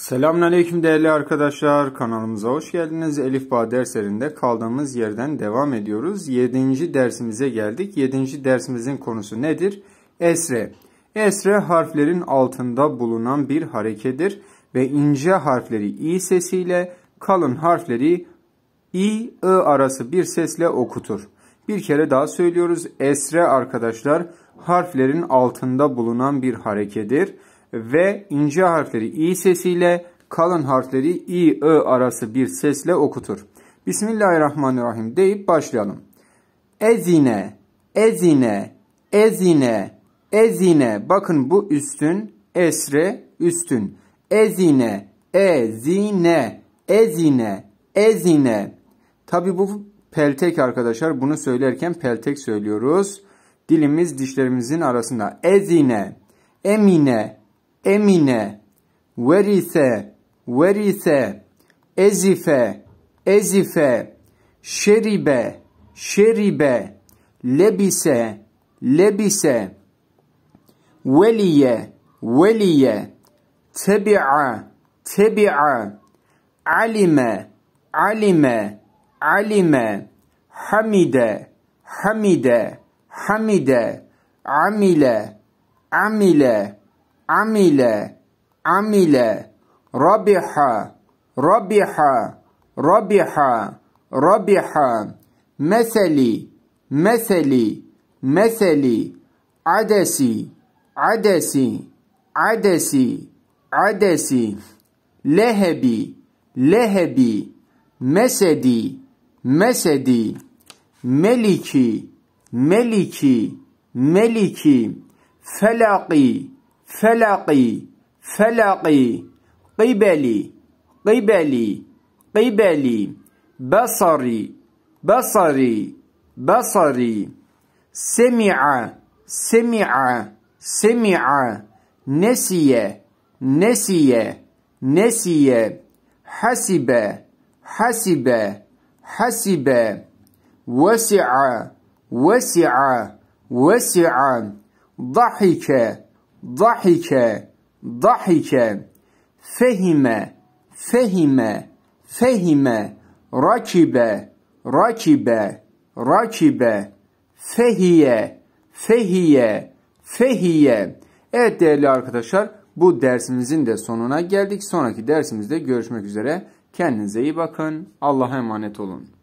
Selamünaleyküm değerli arkadaşlar. Kanalımıza hoş geldiniz. Elif Bağ derslerinde kaldığımız yerden devam ediyoruz. 7. dersimize geldik. 7. dersimizin konusu nedir? Esre. Esre harflerin altında bulunan bir harekedir ve ince harfleri i sesiyle, kalın harfleri i ı arası bir sesle okutur. Bir kere daha söylüyoruz. Esre arkadaşlar harflerin altında bulunan bir harekedir ve ince harfleri i sesiyle kalın harfleri i ö arası bir sesle okutur. Bismillahirrahmanirrahim deyip başlayalım. Ezine, ezine, ezine, ezine. Bakın bu üstün, esre, üstün. Ezine, ezine, ezine, ezine. Tabi bu peltek arkadaşlar. Bunu söylerken peltek söylüyoruz. Dilimiz dişlerimizin arasında. Ezine, emine, Emine, verise, verise, ezife, ezife, şeribe, şeribe, lebise, lebise, veliye, veliye, tebi'a, tebi'a, alime, alime, alime, hamide, hamide, hamide, amile, amile, عمل عمل ربح ربح ربح ربح مثلي مثلي مثلي عدسي عدسي عدسي عدسي لهبي لهبي مسدي مسدي ملكي ملكي ملكي فلقي فلقي فلقي قبلي قبلي قبلي بصري بصري بصري سمع سمع سمع نسي نسي نسي حسب حسب حسب وسع وسع وسع ضحك dahike, dahike, fehime, fehime, fehime, rakibe, rakibe, rakibe, fehiye, fehiye, fehiye. Evet değerli arkadaşlar bu dersimizin de sonuna geldik. Sonraki dersimizde görüşmek üzere. Kendinize iyi bakın. Allah'a emanet olun.